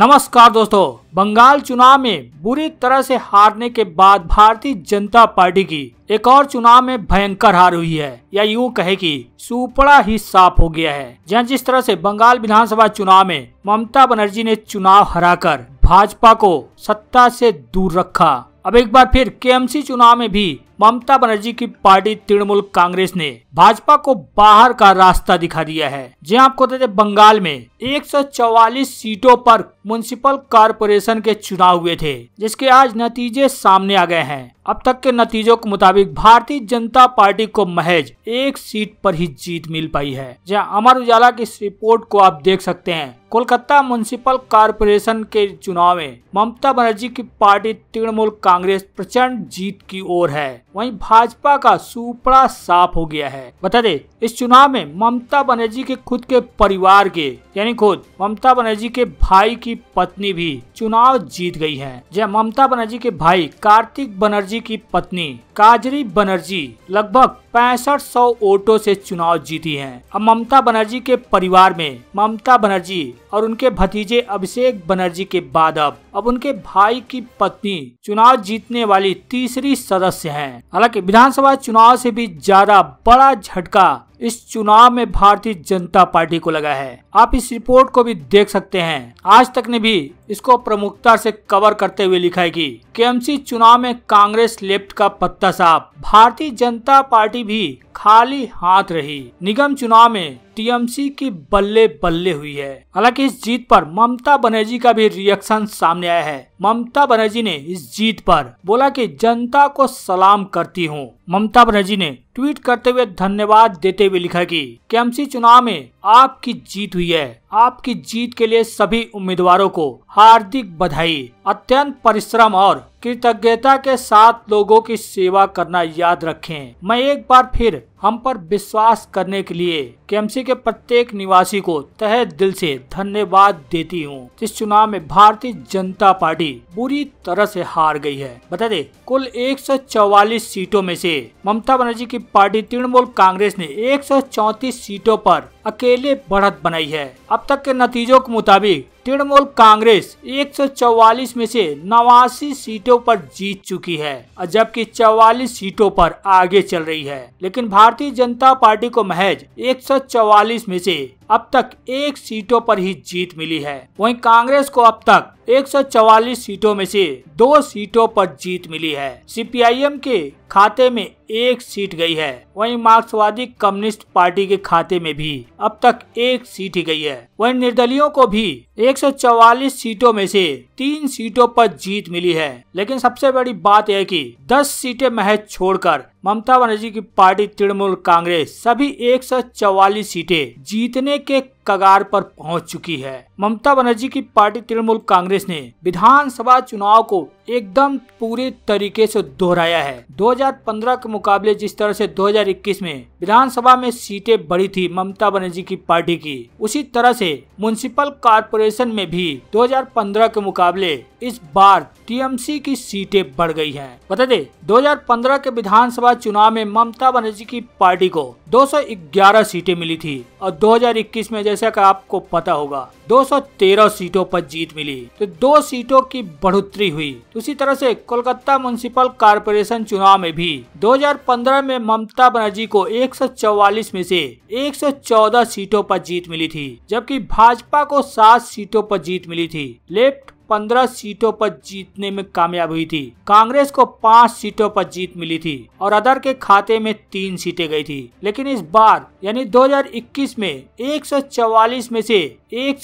नमस्कार दोस्तों बंगाल चुनाव में बुरी तरह से हारने के बाद भारतीय जनता पार्टी की एक और चुनाव में भयंकर हार हुई है या यूं कहे कि सुपड़ा ही साफ हो गया है जहाँ जिस तरह से बंगाल विधानसभा चुनाव में ममता बनर्जी ने चुनाव हराकर भाजपा को सत्ता से दूर रखा अब एक बार फिर केएमसी चुनाव में भी ममता बनर्जी की पार्टी तृणमूल कांग्रेस ने भाजपा को बाहर का रास्ता दिखा दिया है जी आपको बता दें बंगाल में 144 सीटों पर म्यूनिसिपल कारपोरेशन के चुनाव हुए थे जिसके आज नतीजे सामने आ गए हैं अब तक के नतीजों के मुताबिक भारतीय जनता पार्टी को महज एक सीट पर ही जीत मिल पाई है जहां अमर उजाला की इस रिपोर्ट को आप देख सकते हैं कोलकाता म्यूनिसिपल कारपोरेशन के चुनाव में ममता बनर्जी की पार्टी तृणमूल कांग्रेस प्रचंड जीत की ओर है वहीं भाजपा का सुपड़ा साफ हो गया है बता दे इस चुनाव में ममता बनर्जी के खुद के परिवार के यानी खुद ममता बनर्जी के भाई की पत्नी भी चुनाव जीत गई है जय ममता बनर्जी के भाई कार्तिक बनर्जी की पत्नी काजरी बनर्जी लगभग पैंसठ सौ वोटो से चुनाव जीती हैं। अब ममता बनर्जी के परिवार में ममता बनर्जी और उनके भतीजे अभिषेक बनर्जी के बाद अब अब उनके भाई की पत्नी चुनाव जीतने वाली तीसरी सदस्य हैं। हैं हालांकि विधानसभा चुनाव से भी ज्यादा बड़ा झटका इस चुनाव में भारतीय जनता पार्टी को लगा है आप इस रिपोर्ट को भी देख सकते हैं आज तक ने भी इसको प्रमुखता से कवर करते हुए लिखा है कि केएमसी चुनाव में कांग्रेस लेफ्ट का पत्ता साफ भारतीय जनता पार्टी भी खाली हाथ रही निगम चुनाव में टीएमसी की बल्ले बल्ले हुई है हालांकि इस जीत पर ममता बनर्जी का भी रिएक्शन सामने आया है ममता बनर्जी ने इस जीत पर बोला कि जनता को सलाम करती हूँ ममता बनर्जी ने ट्वीट करते हुए धन्यवाद देते हुए लिखा कि केएमसी चुनाव में आपकी जीत हुई है आपकी जीत के लिए सभी उम्मीदवारों को हार्दिक बधाई अत्यंत परिश्रम और कृतज्ञता के साथ लोगों की सेवा करना याद रखें मैं एक बार फिर हम पर विश्वास करने के लिए केमसी के प्रत्येक निवासी को तहे दिल से धन्यवाद देती हूँ इस चुनाव में भारतीय जनता पार्टी बुरी तरह से हार गई है बता दे कुल 144 सीटों में से ममता बनर्जी की पार्टी तृणमूल कांग्रेस ने 134 सीटों पर अकेले बढ़त बनाई है अब तक के नतीजों के मुताबिक तृणमूल कांग्रेस 144 में से नवासी सीटों पर जीत चुकी है और जबकि 44 सीटों पर आगे चल रही है लेकिन भारतीय जनता पार्टी को महज 144 में से अब तक एक सीटों पर ही जीत मिली है वहीं कांग्रेस को अब तक 144 सीटों में से दो सीटों पर जीत मिली है सीपीआईएम के खाते में एक सीट गई है वहीं मार्क्सवादी कम्युनिस्ट पार्टी के खाते में भी अब तक एक सीट ही गई है वहीं निर्दलियों को भी 144 सीटों में से तीन सीटों पर जीत मिली है लेकिन सबसे बड़ी बात यह कि 10 सीटें महज छोड़कर ममता बनर्जी की पार्टी तृणमूल कांग्रेस सभी एक सीटें जीतने के कगार पर पहुंच चुकी है ममता बनर्जी की पार्टी तृणमूल कांग्रेस ने विधानसभा चुनाव को एकदम पूरे तरीके से दोहराया है 2015 के मुकाबले जिस तरह से 2021 में विधानसभा में सीटें बढ़ी थी ममता बनर्जी की पार्टी की उसी तरह से म्यूनिसिपल कारपोरेशन में भी 2015 के मुकाबले इस बार टीएमसी की सीटें बढ़ गई हैं। बता दे 2015 के विधानसभा चुनाव में ममता बनर्जी की पार्टी को 211 सीटें मिली थी और 2021 में जैसे जैसा आपको पता होगा 213 सीटों पर जीत मिली तो दो सीटों की बढ़ोतरी हुई उसी तरह से कोलकाता म्यूनिस्पल कारपोरेशन चुनाव में भी 2015 में ममता बनर्जी को 144 में से 114 सीटों पर जीत मिली थी जबकि भाजपा को सात सीटों पर जीत मिली थी लेफ्ट 15 सीटों पर जीतने में कामयाब हुई थी कांग्रेस को पाँच सीटों पर जीत मिली थी और अदर के खाते में तीन सीटें गई थी लेकिन इस बार यानी 2021 में 144 में से एक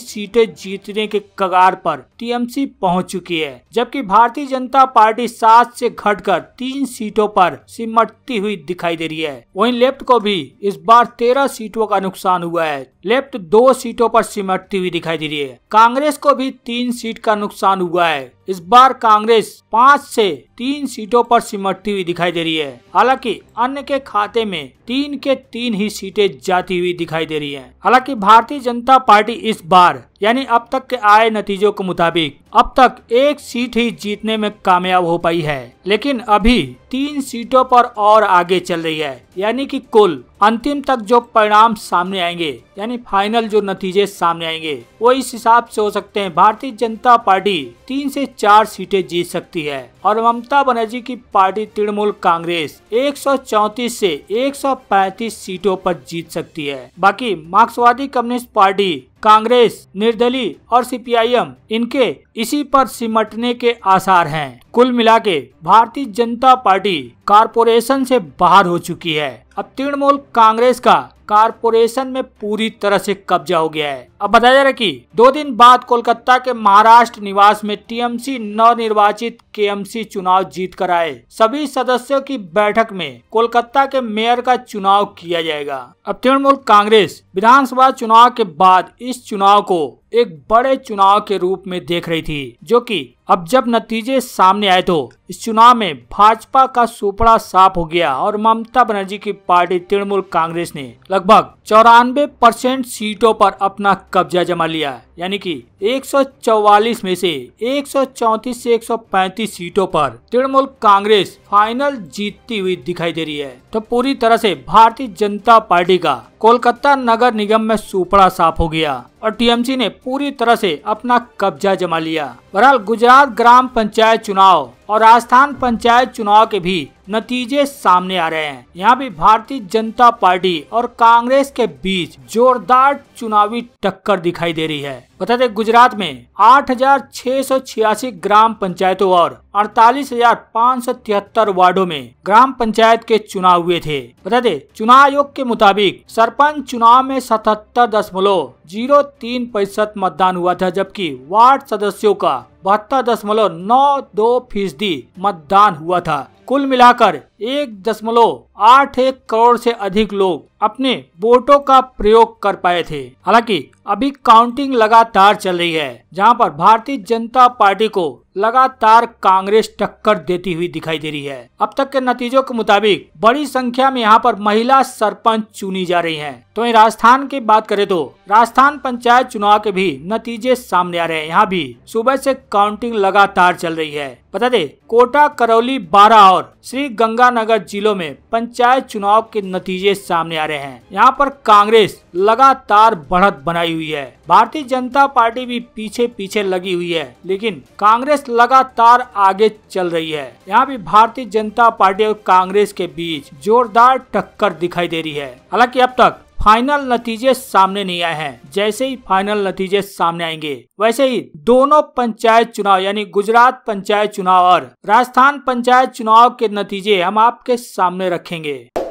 सीटें जीतने के कगार पर टीएमसी पहुंच चुकी है जबकि भारतीय जनता पार्टी सात से घटकर तीन सीटों पर सिमटती हुई दिखाई दे रही है वहीं लेफ्ट को भी इस बार तेरह सीटों का नुकसान हुआ है लेफ्ट दो सीटों पर सिमटती हुई दिखाई दे रही है कांग्रेस को भी तीन सीट का नुकसान हुआ है इस बार कांग्रेस पाँच से तीन सीटों पर सिमटती हुई दिखाई दे रही है हालांकि अन्य के खाते में तीन के तीन ही सीटें जाती हुई दिखाई दे रही है हालांकि भारतीय जनता पार्टी इस बार यानी अब तक के आए नतीजों के मुताबिक अब तक एक सीट ही जीतने में कामयाब हो पाई है लेकिन अभी तीन सीटों पर और आगे चल रही है यानी कि कुल अंतिम तक जो परिणाम सामने आएंगे यानी फाइनल जो नतीजे सामने आएंगे वो इस हिसाब से हो सकते हैं भारतीय जनता पार्टी तीन से चार सीटें जीत सकती है और ममता बनर्जी की पार्टी तृणमूल कांग्रेस 134 से 135 सीटों पर जीत सकती है बाकी मार्क्सवादी कम्युनिस्ट पार्टी कांग्रेस निर्दलीय और सीपीआईएम इनके इसी पर सिमटने के आसार हैं। कुल मिला के भारतीय जनता पार्टी कारपोरेशन से बाहर हो चुकी है अब तृणमूल कांग्रेस का कारपोरेशन में पूरी तरह से कब्जा हो गया है अब बताया जा रहा है कि दो दिन बाद कोलकाता के महाराष्ट्र निवास में टीएमसी निर्वाचित के चुनाव जीत कर आए सभी सदस्यों की बैठक में कोलकाता के मेयर का चुनाव किया जाएगा अब तृणमूल कांग्रेस विधानसभा चुनाव के बाद इस चुनाव को एक बड़े चुनाव के रूप में देख रही थी जो कि अब जब नतीजे सामने आए तो इस चुनाव में भाजपा का सुपड़ा साफ हो गया और ममता बनर्जी की पार्टी तृणमूल कांग्रेस ने लगभग चौरानवे परसेंट सीटों पर अपना कब्जा जमा लिया यानी कि 144 में से 134 से 135 सीटों पर तृणमूल कांग्रेस फाइनल जीतती हुई दिखाई दे रही है तो पूरी तरह से भारतीय जनता पार्टी का कोलकाता नगर निगम में सुपड़ा साफ हो गया और टीएमसी ने पूरी तरह से अपना कब्जा जमा लिया बहरहाल गुजरात ग्राम पंचायत चुनाव और राजस्थान पंचायत चुनाव के भी नतीजे सामने आ रहे हैं यहाँ भी भारतीय जनता पार्टी और कांग्रेस के बीच जोरदार चुनावी टक्कर दिखाई दे रही है बता दें गुजरात में 8,686 ग्राम पंचायतों और 48,573 वार्डों में ग्राम पंचायत के चुनाव हुए थे बता दें चुनाव आयोग के मुताबिक सरपंच चुनाव में सतहत्तर दशमलव जीरो तीन प्रतिशत मतदान हुआ था जबकि वार्ड सदस्यों का बहत्तर दशमलव नौ दो फीसदी मतदान हुआ था कुल मिलाकर एक दशमलव आठ एक करोड़ से अधिक लोग अपने वोटों का प्रयोग कर पाए थे हालांकि अभी काउंटिंग लगातार चल रही है जहां पर भारतीय जनता पार्टी को लगातार कांग्रेस टक्कर देती हुई दिखाई दे रही है अब तक के नतीजों के मुताबिक बड़ी संख्या में यहां पर महिला सरपंच चुनी जा रही हैं। तो वही राजस्थान की बात करें तो राजस्थान पंचायत चुनाव के भी नतीजे सामने आ रहे हैं यहाँ भी सुबह से काउंटिंग लगातार चल रही है बता दे कोटा करौली बारह और श्री गंगा नगर जिलों में पंचायत चुनाव के नतीजे सामने आ रहे हैं यहाँ पर कांग्रेस लगातार बढ़त बनाई हुई है भारतीय जनता पार्टी भी पीछे पीछे लगी हुई है लेकिन कांग्रेस लगातार आगे चल रही है यहाँ भी भारतीय जनता पार्टी और कांग्रेस के बीच जोरदार टक्कर दिखाई दे रही है हालांकि अब तक फाइनल नतीजे सामने नहीं आए हैं जैसे ही फाइनल नतीजे सामने आएंगे वैसे ही दोनों पंचायत चुनाव यानी गुजरात पंचायत चुनाव और राजस्थान पंचायत चुनाव के नतीजे हम आपके सामने रखेंगे